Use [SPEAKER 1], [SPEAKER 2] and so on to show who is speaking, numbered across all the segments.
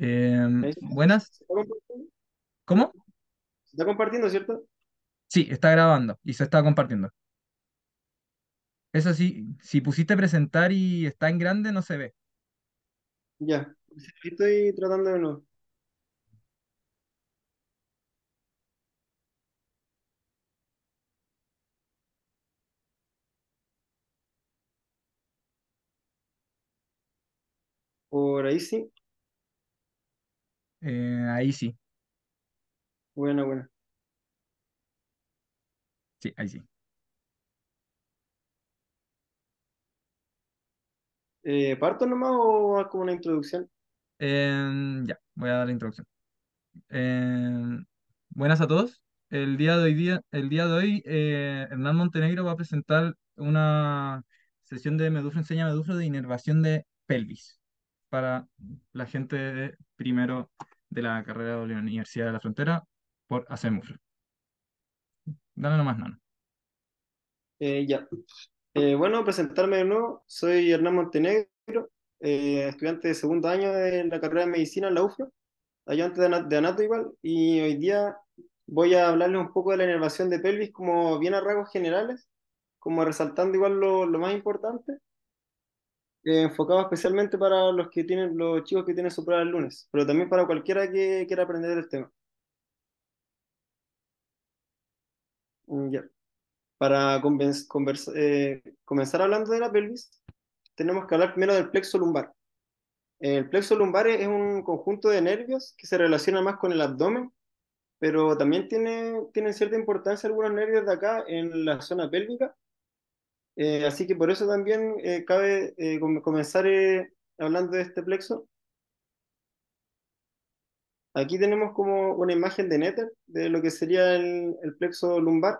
[SPEAKER 1] Em,
[SPEAKER 2] buenas. ¿Cómo? ¿Se está compartiendo, cierto? Sí, está grabando y se está compartiendo. Eso sí, si pusiste presentar y está en grande, no se ve. Ya, estoy tratando de no. Por ahí sí.
[SPEAKER 3] Eh, ahí sí,
[SPEAKER 2] Bueno, bueno. sí, ahí sí. Eh, ¿parto nomás o hago una introducción? Em, ya, voy a dar la introducción. Em, buenas a todos. El día de hoy, el día de hoy eh, Hernán Montenegro va a presentar una sesión de medusa enseña Medufro de inervación de pelvis para la gente de primero de la carrera de la Universidad de la Frontera por hacer Dale nomás, Nano. Eh, ya. Eh, bueno, presentarme de nuevo. Soy Hernán Montenegro, eh, estudiante de segundo año en la carrera de medicina en la UFRO, ayudante de, de Anato igual, y hoy día voy a hablarles un poco de la inervación de pelvis como bien a rasgos generales, como resaltando igual lo, lo más importante. Eh, enfocado especialmente para los que tienen, los chicos que tienen su prueba el lunes, pero también para cualquiera que quiera aprender el tema. Mm, para eh, comenzar hablando de la pelvis, tenemos que hablar primero del plexo lumbar. El plexo lumbar es un conjunto de nervios que se relaciona más con el abdomen, pero también tiene, tienen cierta importancia algunos nervios de acá en la zona pélvica, eh, así que por eso también eh, cabe eh, comenzar hablando de este plexo. Aquí tenemos como una imagen de Nether de lo que sería el, plexo lumbar.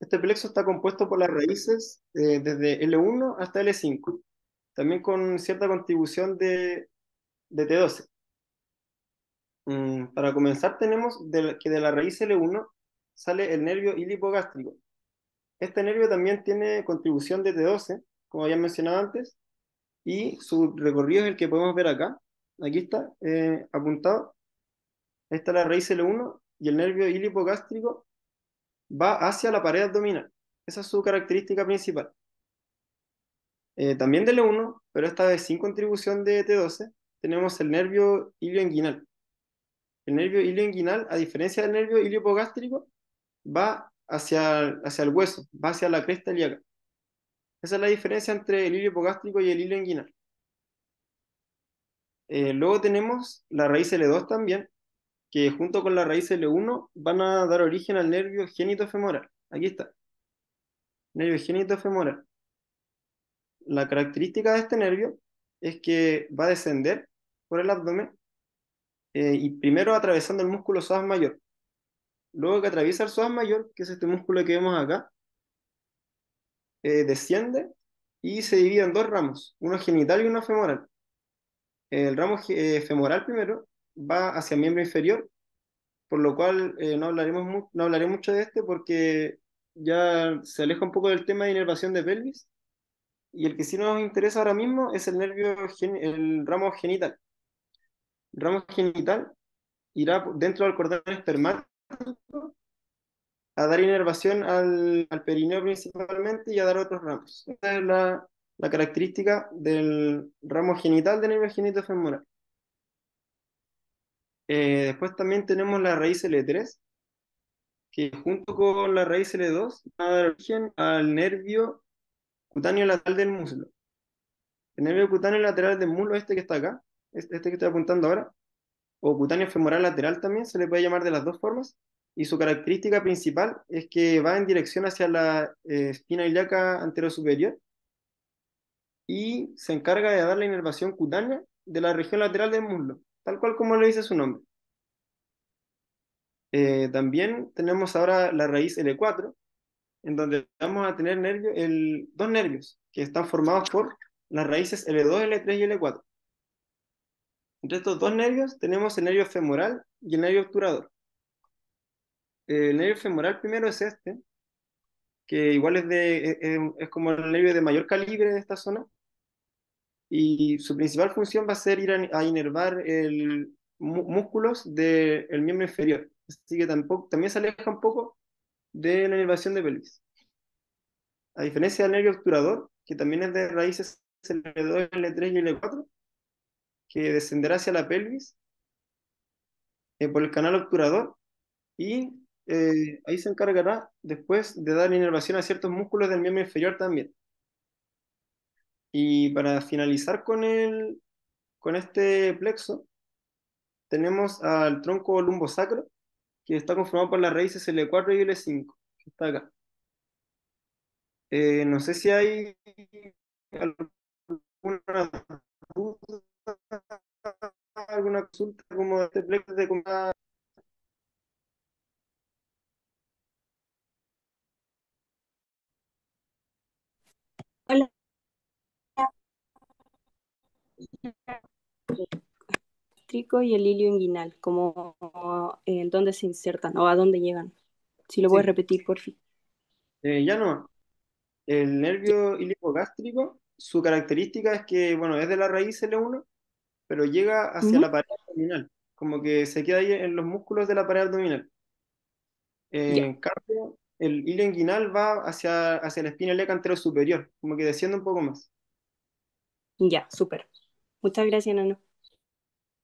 [SPEAKER 2] Este plexo está compuesto por las raíces desde L1 hasta L5, también con cierta contribución de, T12. Mm, para comenzar tenemos que de la raíz L1 sale el nervio ilipogástrico, este nervio también tiene contribución de T12, como había mencionado antes, y su recorrido es el que podemos ver acá. Aquí está eh, apuntado. Esta es la raíz L1 y el nervio ilipogástrico va hacia la pared abdominal. Esa es su característica principal. Eh, también de L1, pero esta vez sin contribución de T12, tenemos el nervio ilioinguinal. El nervio ilioinguinal, a diferencia del nervio iliopogástrico, va hacia, hacia el hueso, va hacia la cresta ilíaca. Esa es la diferencia entre el hilo hipogástrico y el hilo inguinal. Eh, luego tenemos la raíz L2 también, que junto con la raíz L1 van a dar origen al nervio génito femoral. Aquí está. Nervio génito femoral. La característica de este nervio es que va a descender por el abdomen eh, y primero atravesando el músculo psoas mayor luego que atraviesa el psoas mayor, que es este músculo que vemos acá, eh, desciende y se divide en dos ramos, uno genital y uno femoral. El ramo eh, femoral primero va hacia el miembro inferior, por lo cual eh, no, hablaremos no hablaré mucho de este porque ya se aleja un poco del tema de inervación de pelvis. Y el que sí nos interesa ahora mismo es el nervio, el ramo genital. El ramo genital irá dentro del cordón espermático a dar inervación al, perineo principalmente y a dar otros ramos. Esta es la, característica del ramo genital del nervio genitofemoral. femoral eh, después también tenemos la raíz L3, que junto con la raíz L2 va a dar origen al nervio cutáneo lateral del muslo. El nervio cutáneo lateral del muslo, este que está acá, este, este que estoy apuntando ahora, o cutáneo femoral lateral también, se le puede llamar de las dos formas, y su característica principal es que va en dirección hacia la eh, espina ilíaca anterosuperior y se encarga de dar la inervación cutánea de la región lateral del muslo, tal cual como le dice su nombre. Eh, también tenemos ahora la raíz L4, en donde vamos a tener nervio, el, dos nervios que están formados por las raíces L2, L3 y L4. Entre estos dos nervios tenemos el nervio femoral y el nervio obturador. El nervio femoral primero es este, que igual es, de, e, e, es como el nervio de mayor calibre de esta zona, y su principal función va a ser ir a, inervar el, músculos del miembro inferior, así que tampoco, también se aleja un poco de la inervación de pelvis. A diferencia del nervio obturador, que también es de raíces L2, L3 y L4, que descenderá hacia la pelvis eh, por el canal obturador y eh, ahí se encargará después de dar inervación a ciertos músculos del miembro inferior también. Y para finalizar con, el, con este plexo, tenemos al tronco lumbosacro, que está conformado por las raíces L4 y L5, que está acá. Eh, no sé si hay alguna alguna consulta como este plexo de el Hola.
[SPEAKER 1] Trico y el hilio inguinal,
[SPEAKER 3] como en dónde se insertan o a dónde llegan. Si lo voy puedes repetir, por fin.
[SPEAKER 2] Eh, ya no. El nervio gástrico su característica es que, bueno, es de la raíz L1 pero llega hacia la pared abdominal, como que se queda ahí en los músculos de la pared abdominal. En cambio, el hilo inguinal va hacia, hacia la espina leca superior, como que desciende un poco más.
[SPEAKER 1] Ya, súper. Muchas gracias, Nano.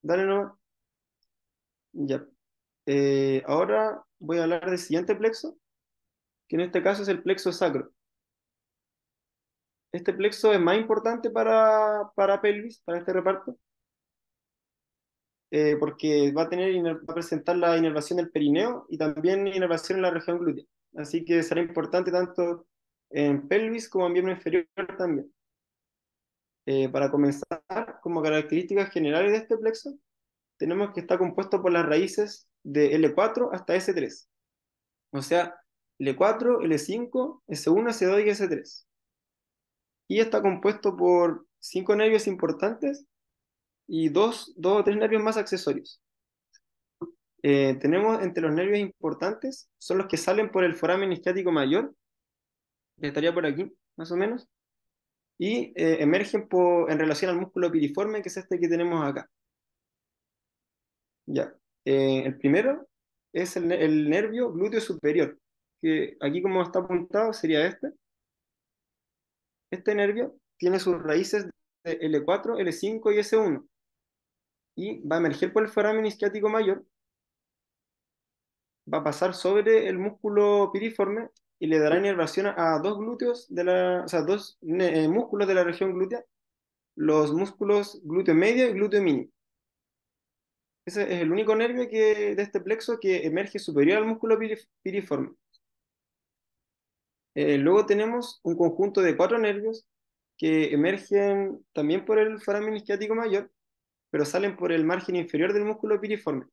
[SPEAKER 2] Dale Ya. Eh, ahora voy a hablar del siguiente plexo, que en este caso es el plexo sacro. Este plexo es más importante para, para pelvis, para este reparto, eh, porque va a, tener, va a presentar la inervación del perineo y también inervación en la región glútea. Así que será importante tanto en pelvis como en miembro inferior también. Eh, para comenzar, como características generales de este plexo, tenemos que está compuesto por las raíces de L4 hasta S3. O sea, L4, L5, S1, S2 y S3. Y está compuesto por cinco nervios importantes y dos, dos o tres nervios más accesorios. Eh, tenemos entre los nervios importantes, son los que salen por el foramen isquiático mayor, que estaría por aquí, más o menos, y eh, emergen por, en relación al músculo piriforme, que es este que tenemos acá. Ya. Eh, el primero es el, nervio glúteo superior, que aquí como está apuntado sería este. Este nervio tiene sus raíces de L4, L5 y S1 y va a emerger por el foramen isquiático mayor, va a pasar sobre el músculo piriforme y le dará inervación a dos glúteos de la, dos eh, músculos de la región glútea, los músculos glúteo medio y glúteo mínimo. Ese es el único nervio que, de este plexo que emerge superior al músculo piriforme. Eh, luego tenemos un conjunto de cuatro nervios que emergen también por el foramen isquiático mayor, pero salen por el margen inferior del músculo piriforme.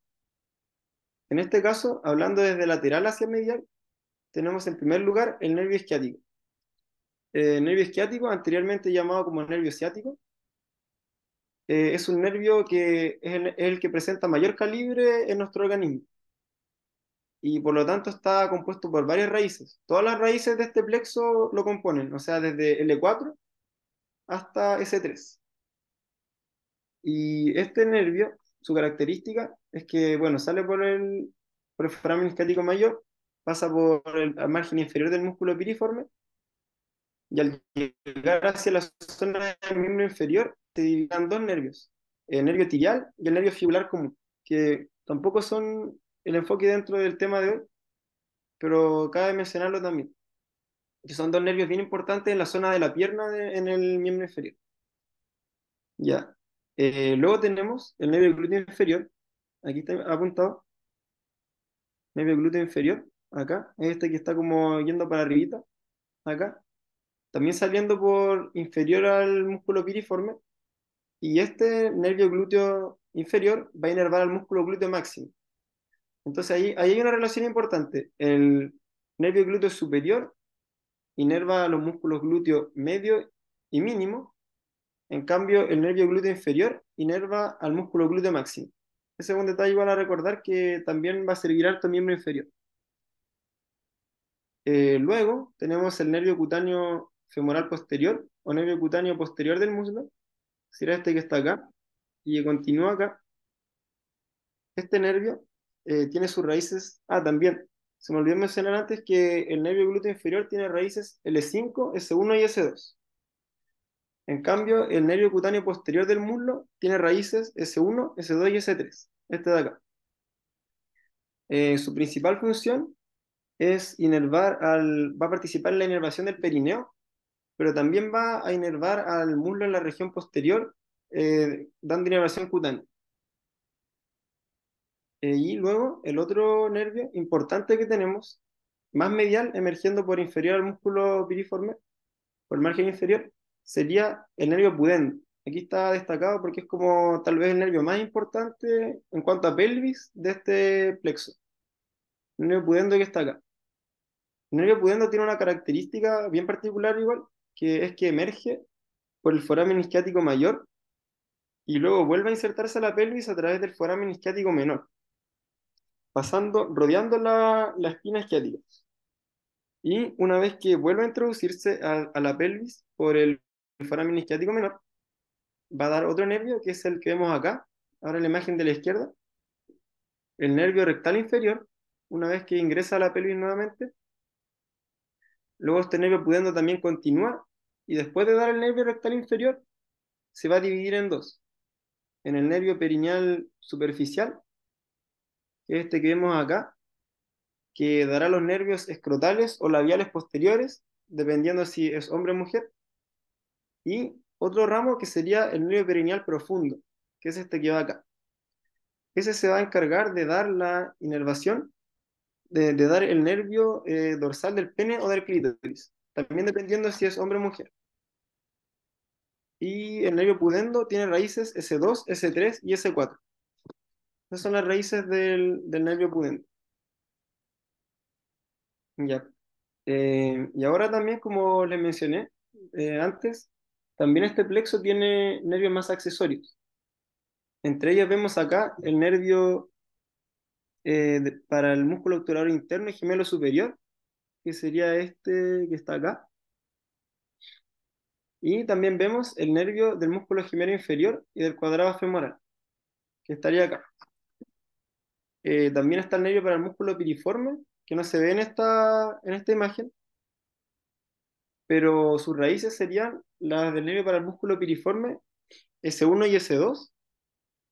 [SPEAKER 2] En este caso, hablando desde lateral hacia medial, tenemos en primer lugar el nervio isquiático. El eh, nervio esquiático, anteriormente llamado como nervio ciático, eh, es un nervio que es el, que presenta mayor calibre en nuestro organismo. Y por lo tanto está compuesto por varias raíces. Todas las raíces de este plexo lo componen, o sea, desde L4 hasta S3. Y este nervio, su característica es que, bueno, sale por el, por foramen escático mayor, pasa por el margen inferior del músculo piriforme y al llegar hacia la zona del miembro inferior se dividen dos nervios, el nervio tibial y el nervio fibular común, que tampoco son el enfoque dentro del tema de hoy, pero cabe mencionarlo también, que son dos nervios bien importantes en la zona de la pierna en el miembro inferior. Ya, eh, luego tenemos el nervio glúteo inferior, aquí está apuntado, nervio glúteo inferior, acá, este que está como yendo para arribita, acá, también saliendo por inferior al músculo piriforme, y este nervio glúteo inferior va a inervar al músculo glúteo máximo. Entonces ahí, hay una relación importante, el nervio glúteo superior inerva los músculos glúteo medio y mínimo, en cambio, el nervio glúteo inferior inerva al músculo glúteo máximo. Ese es un detalle igual a recordar que también va a servir harto miembro inferior. Eh, luego tenemos el nervio cutáneo femoral posterior o nervio cutáneo posterior del muslo, será este que está acá y que continúa acá. Este nervio eh, tiene sus raíces. Ah, también se me olvidó mencionar antes que el nervio glúteo inferior tiene raíces L5, S1 y S2. En cambio, el nervio cutáneo posterior del muslo tiene raíces S1, S2 y S3, este de acá. Eh, su principal función es inervar al, va a participar en la inervación del perineo, pero también va a inervar al muslo en la región posterior, eh, dando inervación cutánea. Eh, y luego, el otro nervio importante que tenemos, más medial, emergiendo por inferior al músculo piriforme, por el margen inferior, sería el nervio pudendo. Aquí está destacado porque es como tal vez el nervio más importante en cuanto a pelvis de este plexo. El nervio pudendo que está acá. El nervio pudendo tiene una característica bien particular igual, que es que emerge por el foramen isquiático mayor y luego vuelve a insertarse a la pelvis a través del foramen isquiático menor, pasando, rodeando la, la espina Y una vez que vuelve a introducirse a la pelvis por el fuera menor, va a dar otro nervio, que es el que vemos acá, ahora en la imagen de la izquierda, el nervio rectal inferior, una vez que ingresa a la pelvis nuevamente, luego este nervio pudiendo también continuar, y después de dar el nervio rectal inferior, se va a dividir en dos, en el nervio perineal superficial, que es este que vemos acá, que dará los nervios escrotales o labiales posteriores, dependiendo si es hombre o mujer, y otro ramo que sería el nervio perineal profundo, que es este que va acá. Ese se va a encargar de dar la inervación, de, dar el nervio eh, dorsal del pene o del clítoris, también dependiendo si es hombre o mujer. Y el nervio pudendo tiene raíces S2, S3 y S4. Esas son las raíces del, nervio pudendo. Ya. Eh, y ahora también, como les mencioné eh, antes, también este plexo tiene nervios más accesorios. Entre ellos vemos acá el nervio eh, para el músculo obturador interno y gemelo superior, que sería este que está acá. Y también vemos el nervio del músculo gemelo inferior y del cuadrado femoral, que estaría acá. Eh, también está el nervio para el músculo piriforme, que no se ve en esta, en esta imagen, pero sus raíces serían las del nervio para el músculo piriforme S1 y S2.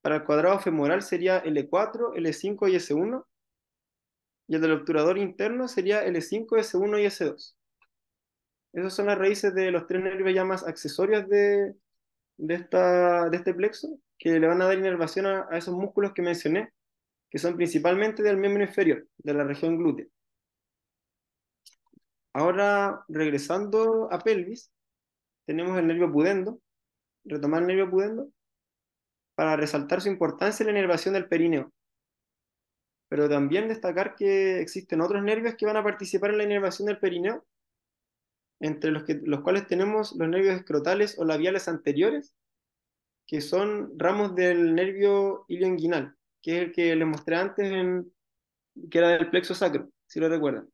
[SPEAKER 2] Para el cuadrado femoral sería L4, e L5 e y S1. Y el del obturador interno sería L5, e S1 y S2. Esas son las raíces de los tres nervios ya más accesorios de, esta, de este plexo, que le van a dar inervación a esos músculos que mencioné, que son principalmente del miembro inferior, de la región glútea. Ahora, regresando a pelvis, tenemos el nervio pudendo, retomar el nervio pudendo, para resaltar su importancia en la inervación del perineo. Pero también destacar que existen otros nervios que van a participar en la inervación del perineo, entre los, que, los cuales tenemos los nervios escrotales o labiales anteriores, que son ramos del nervio ilioinguinal, que es el que les mostré antes, que era del plexo sacro, si lo recuerdan.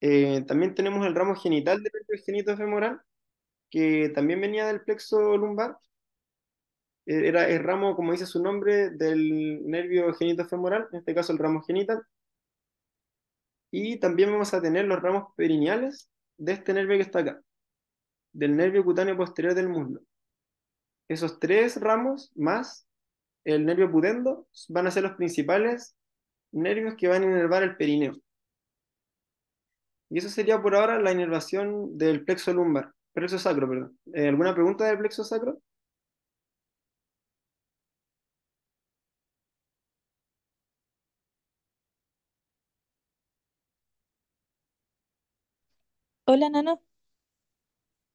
[SPEAKER 2] Eh, también tenemos el ramo genital del nervio femoral que también venía del plexo lumbar. Eh, era el ramo, como dice su nombre, del nervio femoral en este caso el ramo genital. Y también vamos a tener los ramos perineales de este nervio que está acá, del nervio cutáneo posterior del muslo. Esos tres ramos más el nervio pudendo van a ser los principales nervios que van a inervar el perineo. Y eso sería por ahora la inervación del plexo lumbar, plexo sacro, perdón. Eh, ¿Alguna pregunta del plexo sacro?
[SPEAKER 1] Hola, Nano.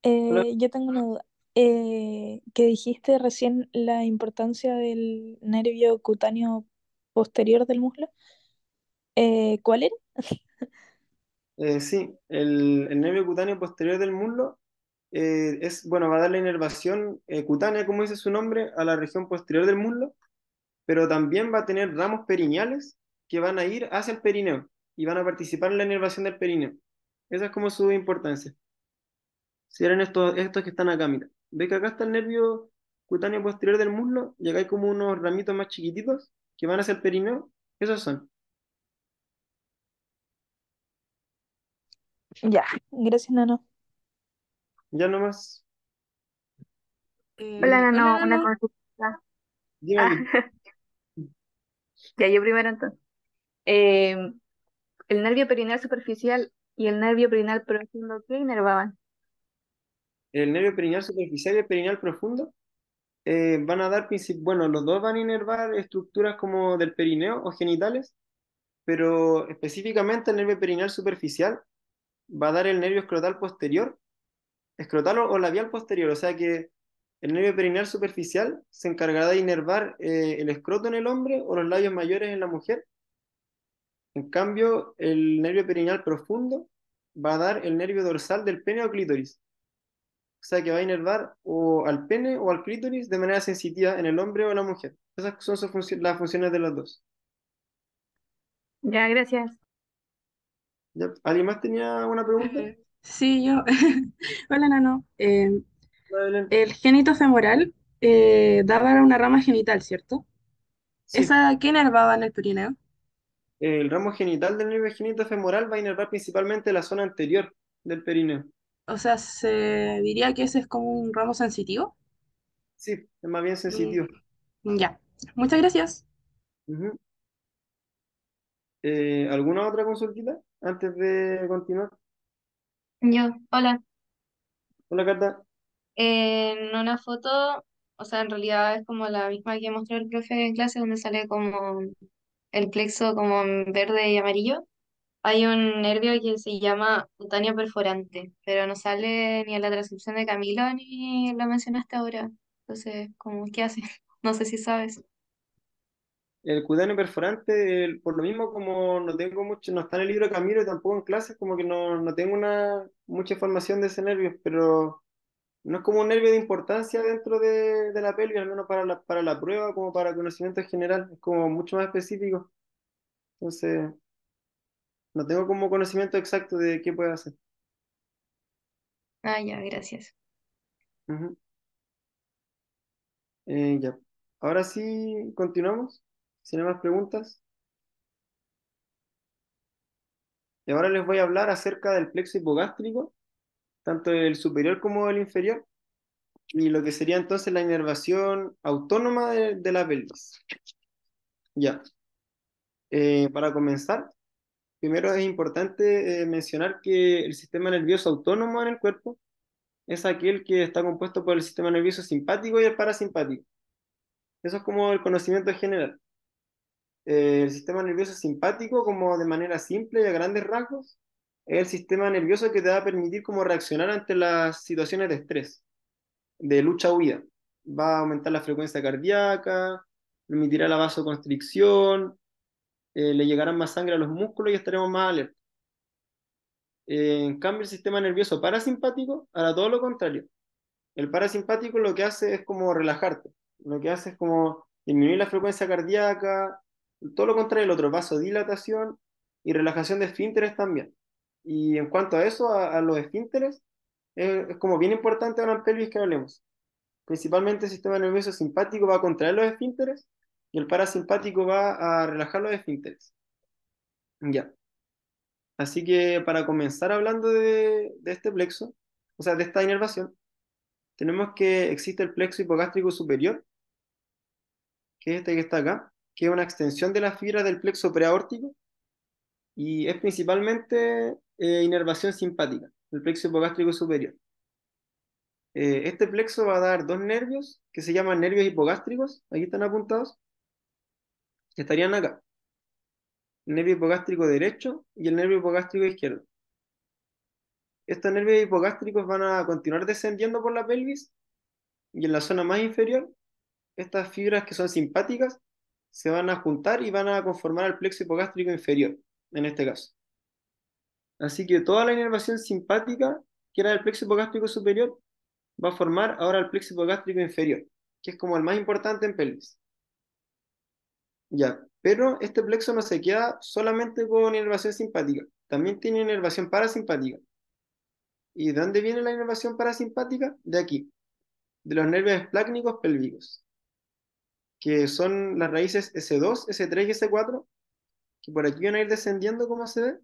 [SPEAKER 1] Eh, yo tengo una duda. Eh, que dijiste recién la importancia del nervio cutáneo posterior del muslo. ¿cuál era?
[SPEAKER 2] Eh, sí, el, nervio cutáneo posterior del muslo eh, es, bueno, va a dar la inervación eh, cutánea, como dice su nombre, a la región posterior del muslo, pero también va a tener ramos perineales que van a ir hacia el perineo y van a participar en la inervación del perineo. Esa es como su importancia. Si eran estos, estos que están acá, mira. Ve que acá está el nervio cutáneo posterior del muslo y acá hay como unos ramitos más chiquititos que van hacia el perineo. Esos son.
[SPEAKER 1] Ya, gracias, Nano.
[SPEAKER 2] Ya nomás. Eh, hola, Nano, una
[SPEAKER 1] consulta. ya, yo primero entonces. Eh, el nervio perineal superficial y el nervio perineal profundo, ¿qué inervaban?
[SPEAKER 2] el nervio perineal superficial y el perineal profundo eh, van a dar bueno, los dos van a inervar estructuras como del perineo o genitales, pero específicamente el nervio perineal superficial va a dar el nervio escrotal posterior, escrotal o, labial posterior, o sea que el nervio perineal superficial se encargará de inervar eh, el escroto en el hombre o los labios mayores en la mujer. En cambio, el nervio perineal profundo va a dar el nervio dorsal del pene o clítoris. O sea que va a inervar o al pene o al clítoris de manera sensitiva en el hombre o en la mujer. Esas son las funciones de los dos.
[SPEAKER 3] Ya, gracias.
[SPEAKER 2] ¿Alguien más tenía una pregunta? Eh,
[SPEAKER 3] sí, yo. Hola, Nano. Em, el génito femoral eh, una rama genital, ¿cierto? ¿Esa qué enervaba en el perineo?
[SPEAKER 2] El ramo genital del nervio genito femoral va a inervar principalmente la zona anterior del perineo.
[SPEAKER 3] O sea, ¿se diría que ese es como un ramo sensitivo?
[SPEAKER 2] Sí, es más bien mm, sensitivo. ya. Muchas gracias. Eh, ¿alguna otra consultita? antes de continuar?
[SPEAKER 1] Yo, hola. Hola, Carta eh, En una foto, o sea, en realidad es como la misma que mostró el profe en clase, donde sale como el plexo como verde y amarillo. Hay un nervio que se llama cutáneo perforante, pero no sale ni en la transcripción de Camilo ni lo mencionaste ahora. Entonces, como, ¿qué hace? No sé si sabes.
[SPEAKER 2] El cutáneo perforante, por lo mismo como no tengo mucho, no está en el libro Camilo y tampoco en clases, como que no, no tengo una, mucha información de ese nervio, pero no es como un nervio de importancia dentro de, la pelvis, al menos para la, para la prueba, como para conocimiento general, es como mucho más específico. Entonces, no tengo como conocimiento exacto de qué puede hacer.
[SPEAKER 1] Ah, ya, gracias.
[SPEAKER 2] Eh, ya. Ahora sí, continuamos si no más preguntas. Y ahora les voy a hablar acerca del plexo hipogástrico, tanto el superior como el inferior, y lo que sería entonces la inervación autónoma de, las la pelvis. Ya. Eh, para comenzar, primero es importante eh, mencionar que el sistema nervioso autónomo en el cuerpo es aquel que está compuesto por el sistema nervioso simpático y el parasimpático. Eso es como el conocimiento general. Eh, el sistema nervioso simpático, como de manera simple y a grandes rasgos, es el sistema nervioso que te va a permitir como reaccionar ante las situaciones de estrés, de lucha-huida. Va a aumentar la frecuencia cardíaca, permitirá la vasoconstricción, eh, le llegará más sangre a los músculos y estaremos más alertos. Eh, en cambio, el sistema nervioso parasimpático hará todo lo contrario. El parasimpático lo que hace es como relajarte, lo que hace es como disminuir la frecuencia cardíaca, todo lo contrario el otro, dilatación y relajación de esfínteres también. Y en cuanto a eso, a, los esfínteres, es, como bien importante ahora en pelvis que hablemos. Principalmente el sistema nervioso simpático va a contraer los esfínteres y el parasimpático va a relajar los esfínteres. Ya. Así que para comenzar hablando de, de este plexo, o sea, de esta inervación, tenemos que existe el plexo hipogástrico superior, que es este que está acá, que es una extensión de la fibra del plexo preaórtico y es principalmente eh, inervación simpática, el plexo hipogástrico superior. Eh, este plexo va a dar dos nervios que se llaman nervios hipogástricos, aquí están apuntados, que estarían acá. El nervio hipogástrico derecho y el nervio hipogástrico izquierdo. Estos nervios hipogástricos van a continuar descendiendo por la pelvis y en la zona más inferior, estas fibras que son simpáticas se van a juntar y van a conformar al plexo hipogástrico inferior, en este caso. Así que toda la inervación simpática, que era del plexo hipogástrico superior, va a formar ahora el plexo hipogástrico inferior, que es como el más importante en pelvis. Ya, pero este plexo no se queda solamente con inervación simpática, también tiene inervación parasimpática. ¿Y de dónde viene la inervación parasimpática? De aquí, de los nervios esplácnicos pélvicos que son las raíces S2, S3 y S4, que por aquí van a ir descendiendo como se ve,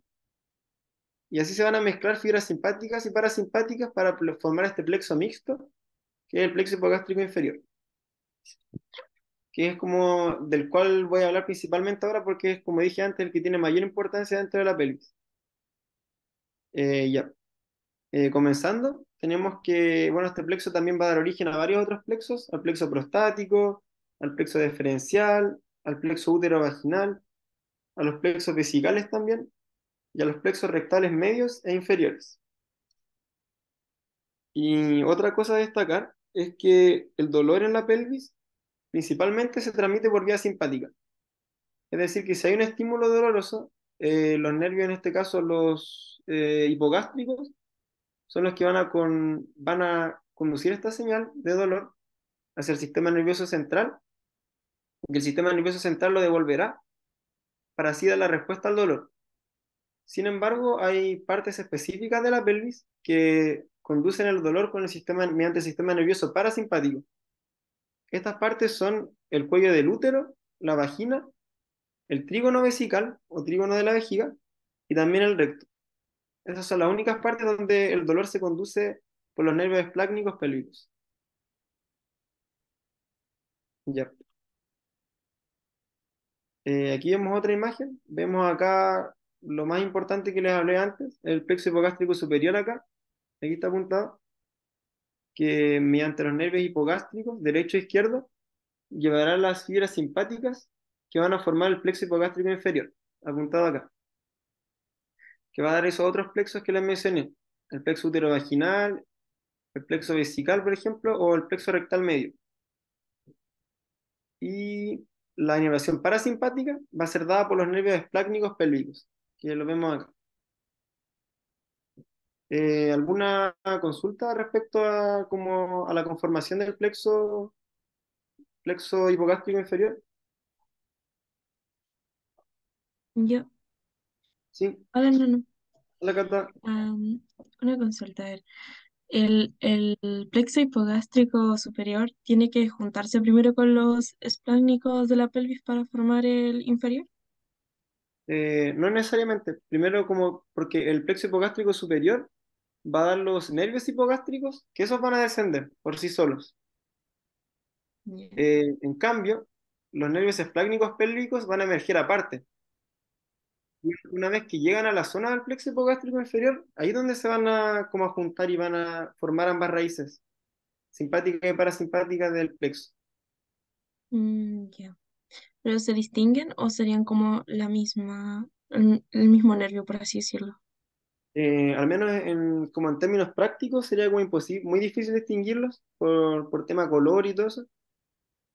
[SPEAKER 2] y así se van a mezclar fibras simpáticas y parasimpáticas para formar este plexo mixto, que es el plexo hipogástrico inferior, que es como del cual voy a hablar principalmente ahora porque es, como dije antes, el que tiene mayor importancia dentro de la pelvis. Eh, ya. Eh, comenzando, tenemos que, bueno, este plexo también va a dar origen a varios otros plexos, al plexo prostático, al plexo deferencial, al plexo útero vaginal, a los plexos vesicales también y a los plexos rectales medios e inferiores. Y otra cosa a destacar es que el dolor en la pelvis principalmente se transmite por vía simpática. Es decir, que si hay un estímulo doloroso, eh, los nervios, en este caso los eh, hipogástricos, son los que van a, con, van a conducir esta señal de dolor hacia el sistema nervioso central que el sistema nervioso central lo devolverá para así dar la respuesta al dolor. Sin embargo, hay partes específicas de la pelvis que conducen el dolor con el sistema, mediante el sistema nervioso parasimpático. Estas partes son el cuello del útero, la vagina, el trígono vesical o trígono de la vejiga y también el recto. Esas son las únicas partes donde el dolor se conduce por los nervios esplácnicos pélvicos. Ya. Eh, aquí vemos otra imagen. Vemos acá lo más importante que les hablé antes, el plexo hipogástrico superior acá. Aquí está apuntado. Que mediante los nervios hipogástricos, derecho e izquierdo, llevará las fibras simpáticas que van a formar el plexo hipogástrico inferior, apuntado acá. Que va a dar esos otros plexos que les mencioné. El plexo uterovaginal, el plexo vesical, por ejemplo, o el plexo rectal medio. Y la inervación parasimpática va a ser dada por los nervios esplácnicos pélvicos, que lo vemos acá. Eh, ¿Alguna consulta respecto a, como, a la conformación del plexo, plexo hipogástrico inferior?
[SPEAKER 1] Yo. Sí. Hola, no, Hola, Cata. una consulta, a ver. El, plexo hipogástrico superior tiene que juntarse primero con los esplácnicos de la pelvis para formar el inferior.
[SPEAKER 2] Eh, no necesariamente. Primero, como porque el plexo hipogástrico superior va a dar los nervios hipogástricos, que esos van a descender por sí solos. Eh, en cambio, los nervios esplácnicos pélvicos van a emerger aparte, una vez que llegan a la zona del plexo hipogástrico inferior, ahí es donde se van a, como juntar y van a formar ambas raíces, simpática y parasimpática del plexo.
[SPEAKER 1] Mm, ¿Pero se distinguen o serían como la misma, el, mismo nervio, por así decirlo?
[SPEAKER 2] Eh, al menos en, como en términos prácticos sería imposible, muy difícil distinguirlos por, por tema color y todo eso.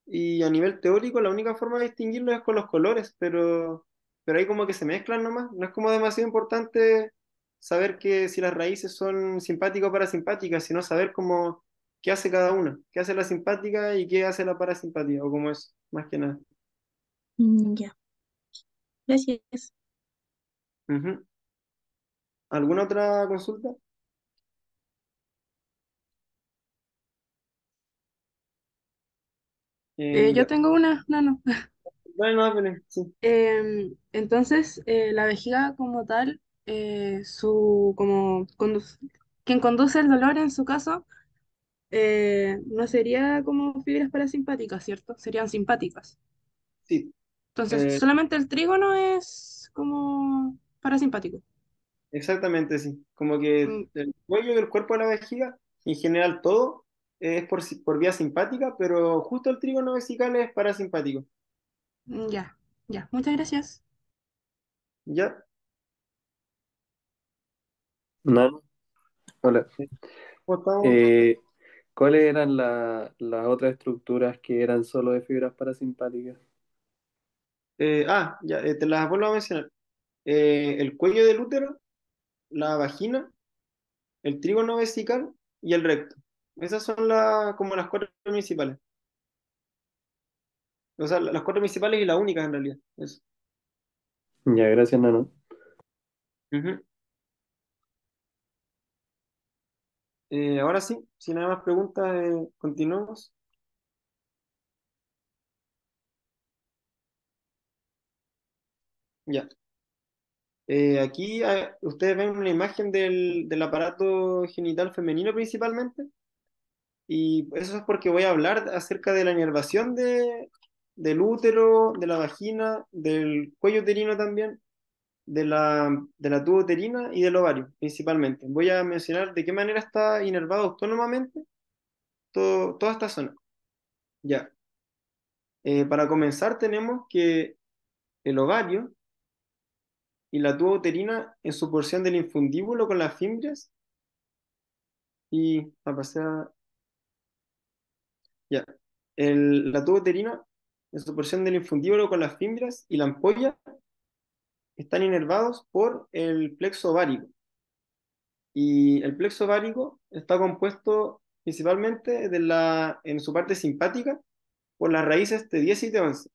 [SPEAKER 2] Y a nivel teórico la única forma de distinguirlos es con los colores, pero pero ahí como que se mezclan nomás, no es como demasiado importante saber que si las raíces son simpáticas o parasimpáticas, sino saber cómo qué hace cada una, qué hace la simpática y qué hace la parasimpática, o cómo es, más que nada.
[SPEAKER 1] Mm, ya. Gracias.
[SPEAKER 2] ¿Alguna otra consulta? Eh, eh, yo
[SPEAKER 3] tengo una, no, no. Bueno, em, entonces, eh, la vejiga como tal, eh, su, como, quien conduce el dolor en su caso, eh, no sería como fibras parasimpáticas, ¿cierto? Serían simpáticas.
[SPEAKER 2] Sí. Entonces, solamente
[SPEAKER 3] el trígono es como parasimpático.
[SPEAKER 2] Exactamente, sí. Como que mm. el cuello del cuerpo de la vejiga, en general todo, es por, por vía simpática, pero justo el trígono vesical es parasimpático.
[SPEAKER 3] Mm, ya, ya. Muchas gracias.
[SPEAKER 2] ¿Ya? No. hola. Eh, ¿cuáles eran las otras estructuras que eran solo de fibras parasimpáticas? Eh, ah, ya, eh, te las vuelvo a mencionar. el cuello del útero, la vagina, el trígono vesical y el recto. Esas son las como las cuatro principales. O sea, las cuatro principales y las únicas en realidad.
[SPEAKER 1] Ya, gracias, Nano.
[SPEAKER 2] Eh, ahora sí, sin nada más preguntas, eh, continuamos. Ya. Eh, aquí ah, ustedes ven una imagen del, del aparato genital femenino principalmente, y eso es porque voy a hablar acerca de la nervación de, del útero, de la vagina, del cuello uterino también, de la, de la tubo uterina y del ovario, principalmente. Voy a mencionar de qué manera está inervado autónomamente todo, toda esta zona. Ya. Eh, para comenzar, tenemos que el ovario y la tubo uterina en su porción del infundíbulo con las fimbrias. Y a pasar. Ya. El, la tubo uterina en su porción del infundíbulo con las fibras y la ampolla están inervados por el plexo ovárico. Y el plexo ovárico está compuesto principalmente de la, en su parte simpática por las raíces t 10 y t 11.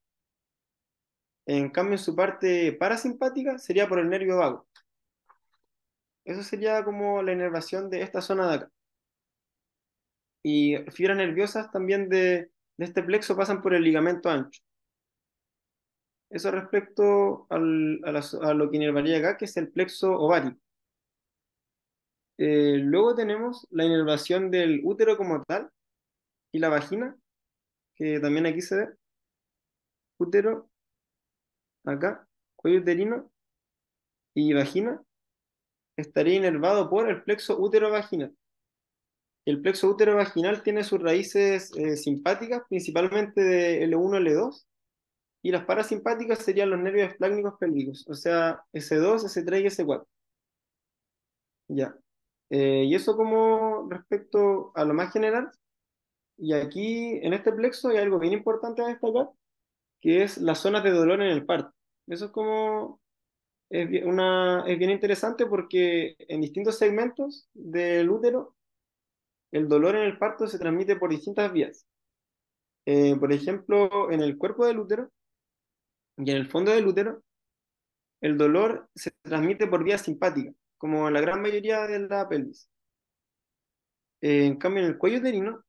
[SPEAKER 2] En cambio, en su parte parasimpática sería por el nervio vago. Eso sería como la inervación de esta zona de acá. Y fibras nerviosas también de de este plexo pasan por el ligamento ancho. Eso respecto a, lo que inervaría acá, que es el plexo ovario. Eh, luego tenemos la inervación del útero como tal y la vagina, que también aquí se ve. Útero, acá, cuello uterino y vagina, estaría inervado por el plexo útero-vagina. El plexo útero vaginal tiene sus raíces eh, simpáticas, principalmente de L1, L2, y las parasimpáticas serían los nervios esplácnicos pélvicos, o sea, S2, S3 y S4. Ya. Eh, y eso como respecto a lo más general, y aquí en este plexo hay algo bien importante a destacar, que es las zonas de dolor en el parto. Eso es como es bien interesante porque en distintos segmentos del útero el dolor en el parto se transmite por distintas vías. Eh, por ejemplo, en el cuerpo del útero y en el fondo del útero, el dolor se transmite por vía simpática, como la gran mayoría de la pelvis. Eh, en cambio, en el cuello uterino,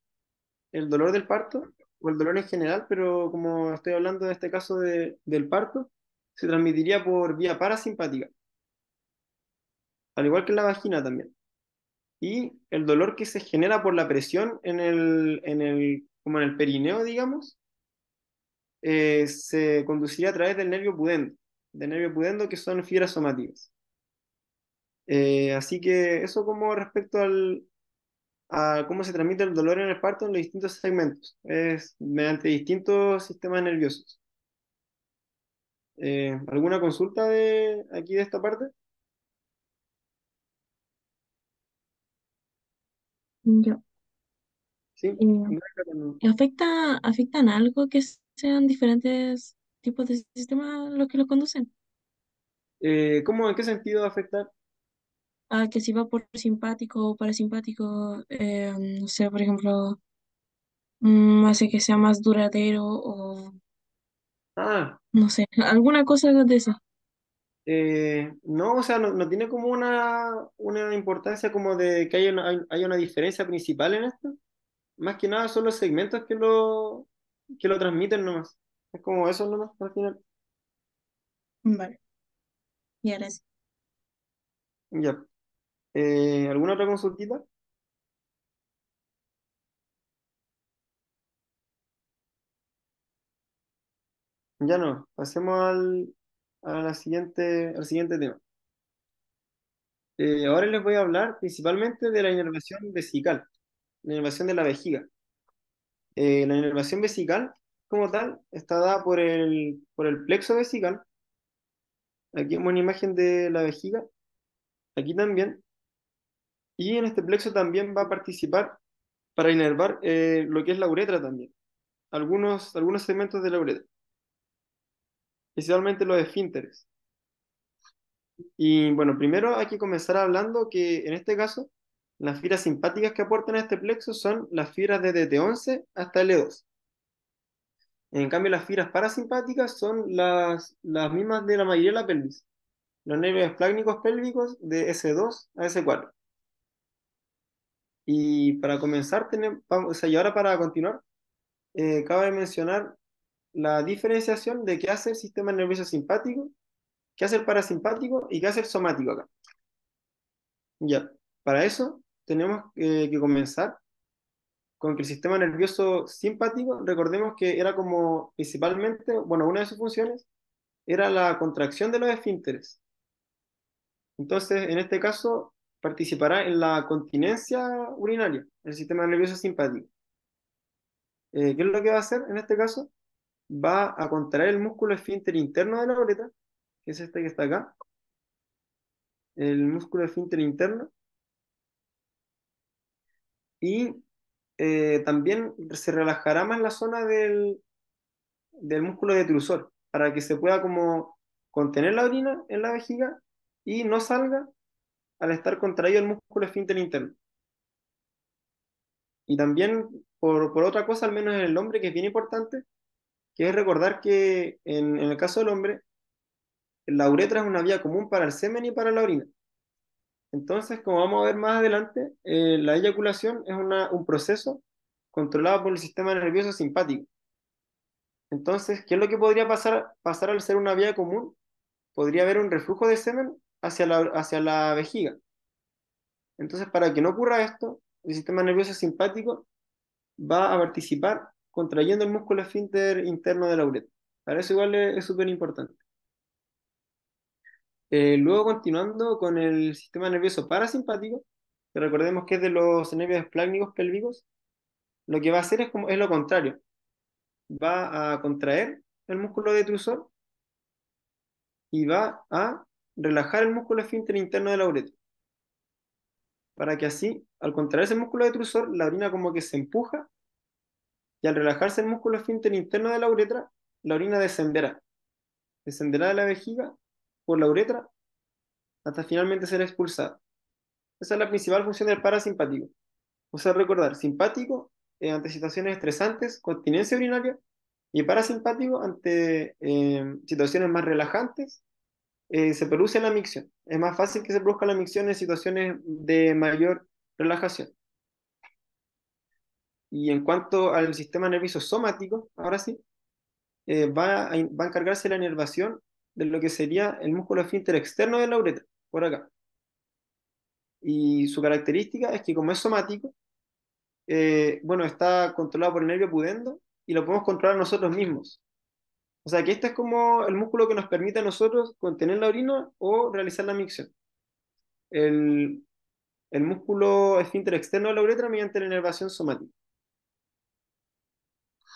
[SPEAKER 2] el dolor del parto, o el dolor en general, pero como estoy hablando en este caso del parto, se transmitiría por vía parasimpática, al igual que en la vagina también y el dolor que se genera por la presión en el, como en el perineo, digamos, eh, se conduciría a través del nervio pudendo, del nervio pudendo que son fibras somativas. Eh, así que eso como respecto al, a cómo se transmite el dolor en el parto en los distintos segmentos, es mediante distintos sistemas nerviosos. Eh, ¿Alguna consulta de aquí de esta parte?
[SPEAKER 1] Yo. Eh, ¿afecta, afectan algo que sean diferentes tipos de sistema los que los conducen?
[SPEAKER 2] eh, ¿cómo, en qué sentido afecta?
[SPEAKER 1] a ah, que si va por simpático o parasimpático, eh, no sé, por ejemplo, mm, hace que sea más duradero o Ah, no sé, alguna cosa de eso
[SPEAKER 2] eh, no, o sea, no, tiene como una, una importancia como de que haya una, hay, una diferencia principal en esto. Más que nada son los segmentos que lo, que lo transmiten nomás. Es como eso nomás al final. Vale. Y ahora Ya. Eh, ¿alguna otra consultita? Ya no, pasemos al, a la siguiente, al siguiente tema. Eh, ahora les voy a hablar principalmente de la inervación vesical, la inervación de la vejiga. Eh, la inervación vesical, como tal, está dada por el, por el plexo vesical. Aquí vemos una imagen de la vejiga. Aquí también. Y en este plexo también va a participar para inervar eh, lo que es la uretra también. Algunos, algunos segmentos de la uretra especialmente los esfínteres. Y bueno, primero hay que comenzar hablando que en este caso las fibras simpáticas que aportan a este plexo son las fibras desde T11 hasta L2. En cambio, las fibras parasimpáticas son las, las mismas de la mayoría de la pelvis, los nervios esplácnicos pélvicos de S2 a S4. Y para comenzar, tenemos, o sea, y ahora para continuar, acaba eh, de mencionar la diferenciación de qué hace el sistema nervioso simpático, qué hace el parasimpático y qué hace el somático acá. Ya, para eso tenemos eh, que comenzar con que el sistema nervioso simpático, recordemos que era como principalmente, bueno, una de sus funciones era la contracción de los esfínteres. Entonces, en este caso, participará en la continencia urinaria, el sistema nervioso simpático. Eh, ¿Qué es lo que va a hacer en este caso? va a contraer el músculo esfínter interno de la uretra, que es este que está acá, el músculo esfínter interno, y eh, también se relajará más la zona del, del músculo detrusor, para que se pueda como contener la orina en la vejiga y no salga al estar contraído el músculo esfínter interno. Y también, por, por otra cosa, al menos en el hombre, que es bien importante, que es recordar que en, el caso del hombre, la uretra es una vía común para el semen y para la orina. Entonces, como vamos a ver más adelante, eh, la eyaculación es un proceso controlado por el sistema nervioso simpático. Entonces, ¿qué es lo que podría pasar, pasar al ser una vía común? Podría haber un reflujo de semen hacia la, hacia la vejiga. Entonces, para que no ocurra esto, el sistema nervioso simpático va a participar contrayendo el músculo esfínter interno de la uretra. Para eso igual es súper importante. Eh, luego continuando con el sistema nervioso parasimpático, que recordemos que es de los nervios esplácnicos pélvicos, lo que va a hacer es, como, es lo contrario. Va a contraer el músculo detrusor y va a relajar el músculo esfínter interno de la uretra. Para que así, al contraer ese músculo detrusor, la orina como que se empuja y al relajarse el músculo esfínter interno de la uretra, la orina descenderá. Descenderá de la vejiga por la uretra hasta finalmente ser expulsada. Esa es la principal función del parasimpático. O sea, recordar, simpático ante situaciones estresantes, continencia urinaria, y parasimpático ante eh, situaciones más relajantes, eh, se produce la micción. Es más fácil que se produzca la micción en situaciones de mayor relajación. Y en cuanto al sistema nervioso somático, ahora sí, eh, va, a, va a encargarse la inervación de lo que sería el músculo esfínter externo de la uretra, por acá. Y su característica es que como es somático, eh, bueno, está controlado por el nervio pudendo y lo podemos controlar nosotros mismos. O sea que este es como el músculo que nos permite a nosotros contener la orina o realizar la micción. El, el músculo esfínter externo de la uretra mediante la inervación somática.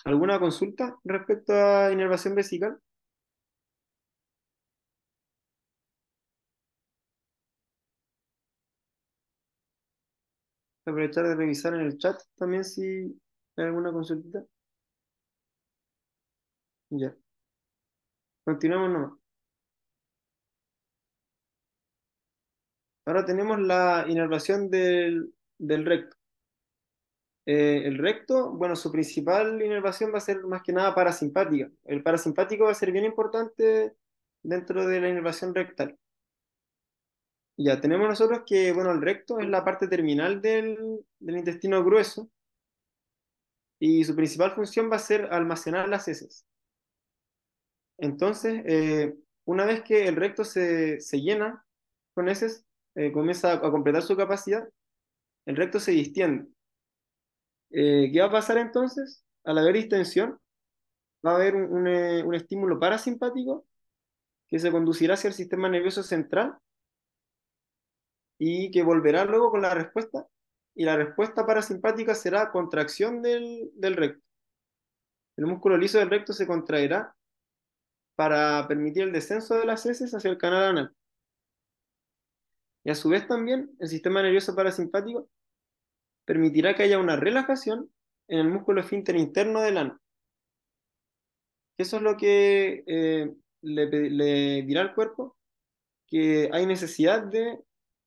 [SPEAKER 2] ¿Alguna consulta respecto a inervación vesical? Aprovechar de revisar en el chat también si hay alguna consultita. Ya. Continuamos nomás. Ahora tenemos la inervación del, del recto. Eh, el recto, bueno, su principal inervación va a ser más que nada parasimpática. El parasimpático va a ser bien importante dentro de la inervación rectal. Ya, tenemos nosotros que, bueno, el recto es la parte terminal del, intestino grueso y su principal función va a ser almacenar las heces. Entonces, eh, una vez que el recto se, llena con heces, eh, comienza a completar su capacidad, el recto se distiende eh, ¿Qué va a pasar entonces? Al haber distensión, va a haber eh, un, estímulo parasimpático que se conducirá hacia el sistema nervioso central y que volverá luego con la respuesta. Y la respuesta parasimpática será contracción del, del recto. El músculo liso del recto se contraerá para permitir el descenso de las heces hacia el canal anal. Y a su vez también el sistema nervioso parasimpático permitirá que haya una relajación en el músculo esfínter interno del ano. Eso es lo que eh, le, dirá al cuerpo que hay necesidad de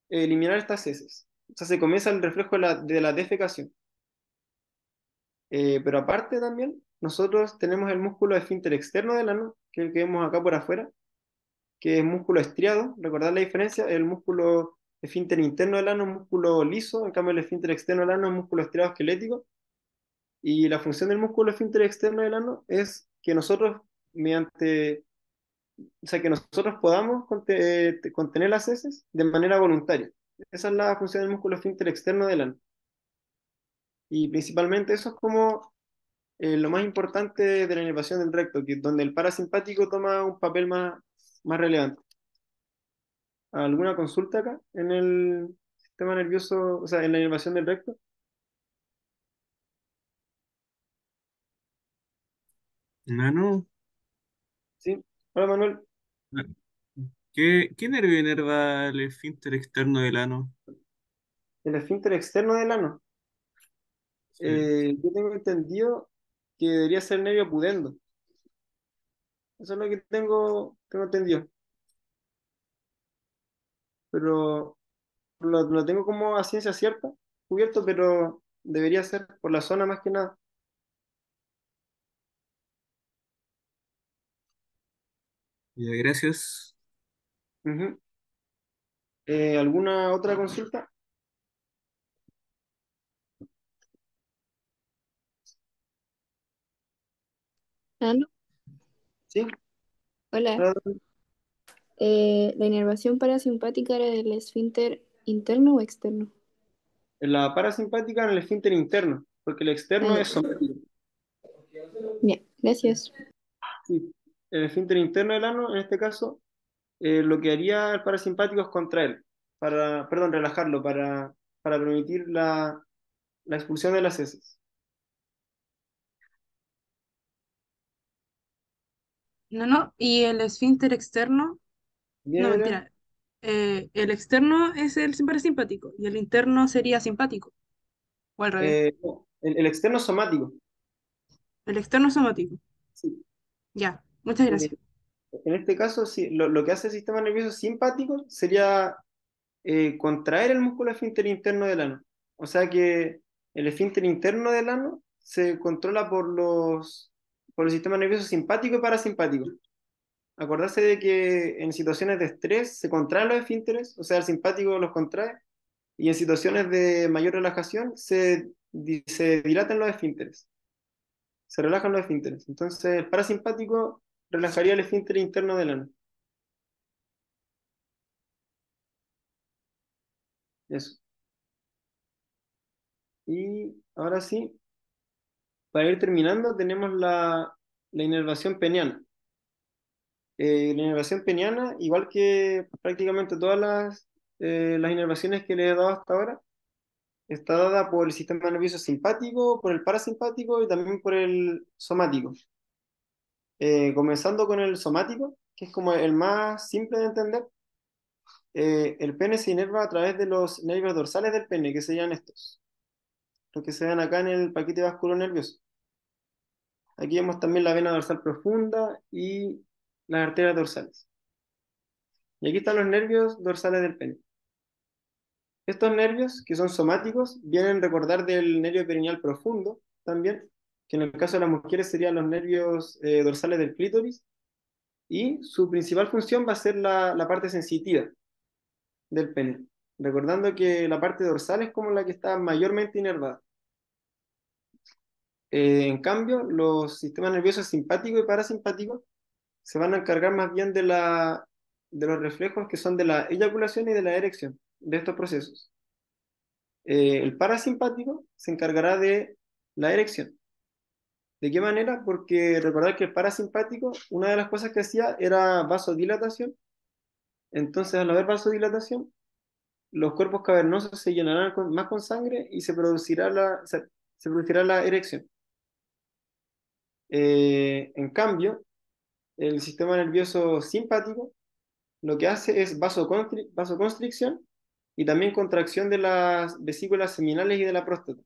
[SPEAKER 2] eliminar estas heces. O sea, se comienza el reflejo de la, defecación. Eh, pero aparte también, nosotros tenemos el músculo esfínter externo del ano, que es el que vemos acá por afuera, que es músculo estriado. recordar la diferencia, el músculo el esfínter interno del ano es músculo liso, en cambio el esfínter externo del ano es músculo estirado esquelético. Y la función del músculo esfínter externo del ano es que nosotros, mediante, o sea, que nosotros podamos eh, contener las heces de manera voluntaria. Esa es la función del músculo esfínter externo del ano. Y principalmente eso es como eh, lo más importante de la inervación del recto, que donde el parasimpático toma un papel más relevante alguna consulta acá en el sistema nervioso, o sea, en la inervación del recto? Nano. Ah, sí. Hola, Manuel. Ah, ¿Qué, qué nervio inerva el esfínter externo del ano? El esfínter externo del ano. Eh, yo tengo entendido que debería ser nervio pudendo. Eso es lo que tengo, tengo entendido pero lo, tengo como a ciencia cierta cubierto, pero debería ser por la zona más que nada. gracias. Eh, ¿alguna otra consulta?
[SPEAKER 1] Sí. Hola. Eh, ¿La inervación parasimpática era el esfínter interno o externo?
[SPEAKER 2] La parasimpática en el esfínter interno, porque el externo ah, es
[SPEAKER 1] Bien, gracias.
[SPEAKER 2] el esfínter interno del ano, en este caso, eh, lo que haría el parasimpático es contraer, para, perdón, relajarlo, para, para permitir la, la expulsión de las heces.
[SPEAKER 3] No, no, y el esfínter externo no, eh, el externo es el parasimpático y el interno sería simpático.
[SPEAKER 2] O al revés. Eh, el, externo somático.
[SPEAKER 3] El externo somático. Ya, muchas gracias.
[SPEAKER 2] E, en este caso, sí, lo, que hace el sistema nervioso simpático sería eh, contraer el músculo esfínter interno del ano. O sea que el esfínter interno del ano se controla por los por el sistema nervioso simpático y parasimpático acordarse de que en situaciones de estrés se contraen los esfínteres, o sea, el simpático los contrae, y en situaciones de mayor relajación se, se dilatan los esfínteres, se relajan los esfínteres. Entonces, el parasimpático relajaría el esfínter interno del ano. Eso. Y ahora sí, para ir terminando, tenemos la, la inervación peniana. Eh, la inervación peniana, igual que prácticamente todas las, eh, las inervaciones que le he dado hasta ahora, está dada por el sistema nervioso simpático, por el parasimpático y también por el somático. Eh, comenzando con el somático, que es como el más simple de entender, eh, el pene se inerva a través de los nervios dorsales del pene, que serían estos, los que se ven acá en el paquete vascular nervioso. Aquí vemos también la vena dorsal profunda y las arterias dorsales. Y aquí están los nervios dorsales del pene. Estos nervios, que son somáticos, vienen a recordar del nervio perineal profundo también, que en el caso de las mujeres serían los nervios eh, dorsales del clítoris, y su principal función va a ser la, parte sensitiva del pene, recordando que la parte dorsal es como la que está mayormente inervada. Eh, en cambio, los sistemas nerviosos simpático y parasimpáticos se van a encargar más bien de, la, de los reflejos que son de la eyaculación y de la erección, de estos procesos. Eh, el parasimpático se encargará de la erección. ¿De qué manera? Porque recordar que el parasimpático, una de las cosas que hacía era vasodilatación. Entonces, al haber vasodilatación, los cuerpos cavernosos se llenarán más con sangre y se producirá la, producirá la erección. Eh, en cambio, el sistema nervioso simpático lo que hace es vasoconstricción y también contracción de las vesículas seminales y de la próstata.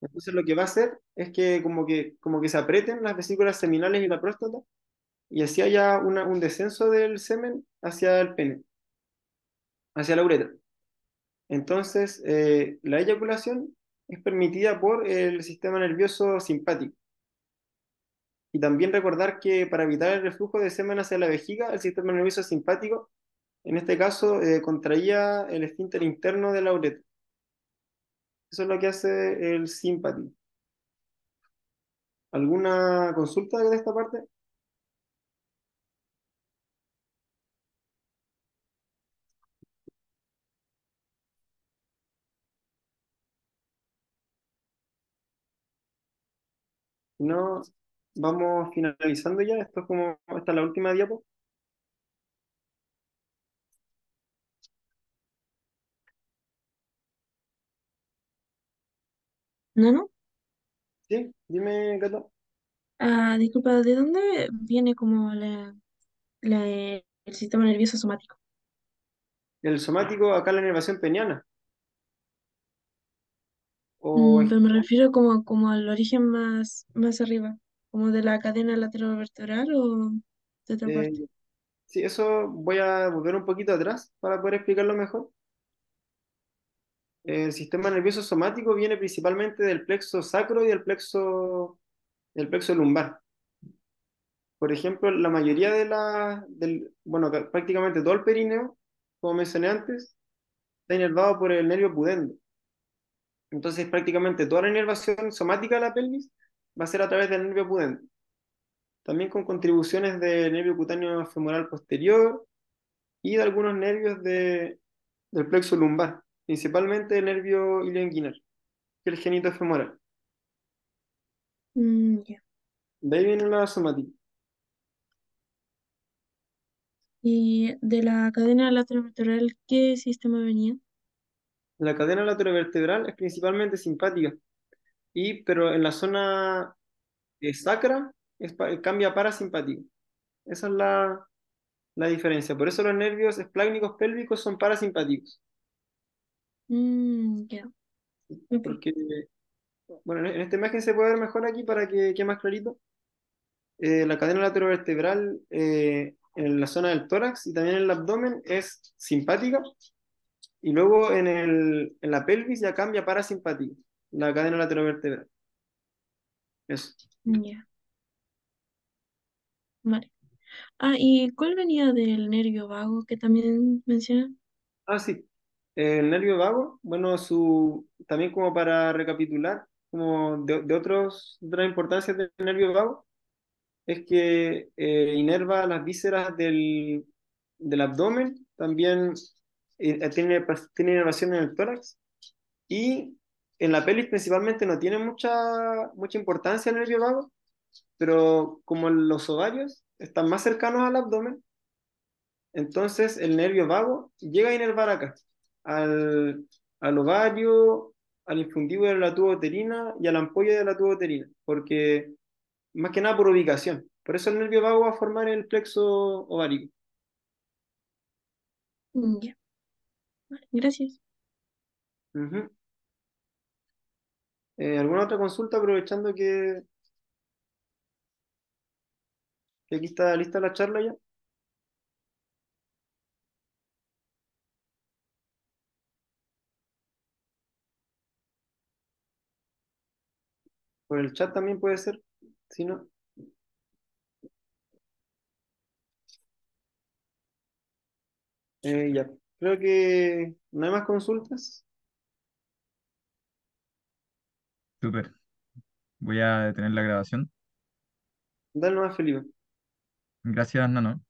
[SPEAKER 2] Entonces lo que va a hacer es que como que, como que se aprieten las vesículas seminales y la próstata y así haya un descenso del semen hacia el pene, hacia la uretra. Entonces eh, la eyaculación es permitida por el sistema nervioso simpático. Y también recordar que para evitar el reflujo de semen hacia la vejiga, el sistema nervioso simpático, en este caso, eh, contraía el esfínter interno de la uretra. Eso es lo que hace el simpático. ¿Alguna consulta de esta parte? No, Vamos finalizando ya. Esto es como, esta la última diapo. ¿No, no? Sí, dime, Gato.
[SPEAKER 1] Ah, disculpa, ¿de dónde viene como la, el sistema nervioso somático?
[SPEAKER 2] El somático, acá la nervación peñana.
[SPEAKER 1] O mm, me refiero como, como al origen más, más arriba como de la cadena lateral vertebral o
[SPEAKER 2] de otra eh, parte? sí, eso voy a volver un poquito atrás para poder explicarlo mejor. El sistema nervioso somático viene principalmente del plexo sacro y del plexo, el plexo lumbar. Por ejemplo, la mayoría de la, del, bueno, prácticamente todo el perineo, como mencioné antes, está inervado por el nervio pudendo. Entonces, prácticamente toda la inervación somática de la pelvis va a ser a través del nervio pudente. También con contribuciones del nervio cutáneo femoral posterior y de algunos nervios del plexo lumbar, principalmente el nervio ilioinguinal, que es el genito femoral. Mm, de ahí viene la somática.
[SPEAKER 1] ¿Y de la cadena vertebral qué sistema venía?
[SPEAKER 2] La cadena vertebral es principalmente simpática, y, pero en la zona sacra eh, cambia para Esa es la, la diferencia. Por eso los nervios esplácnicos pélvicos son parasimpáticos.
[SPEAKER 1] Mm,
[SPEAKER 2] Porque, bueno, en esta imagen se puede ver mejor aquí para que quede más clarito. Eh, la cadena laterovertebral eh, en la zona del tórax y también en el abdomen es simpática. Y luego en, el, en la pelvis ya cambia parasimpático la cadena lateral vertebral. Eso.
[SPEAKER 1] Ya. Vale. Ah, ¿y cuál venía del nervio vago que también menciona
[SPEAKER 2] Ah, sí. El nervio vago, bueno, su también como para recapitular, como de, de otros, otras importancias del nervio vago, es que eh, inerva las vísceras del, del abdomen, también eh, tiene, tiene inervación en el tórax y en la peli principalmente no tiene mucha, mucha importancia el nervio vago, pero como los ovarios están más cercanos al abdomen, entonces el nervio vago llega a inervar acá, al, al ovario, al infundivo de la tuba uterina y al la ampolla de la tuba uterina, porque más que nada por ubicación. Por eso el nervio vago va a formar el plexo ovárico. Mm, gracias. Eh, ¿Alguna otra consulta aprovechando que, aquí está lista la charla ya? Por el chat también puede ser, si no. Eh, ya, creo que no hay más consultas. Súper. Voy a detener la grabación. Dale más, Felipe. Gracias, Nano.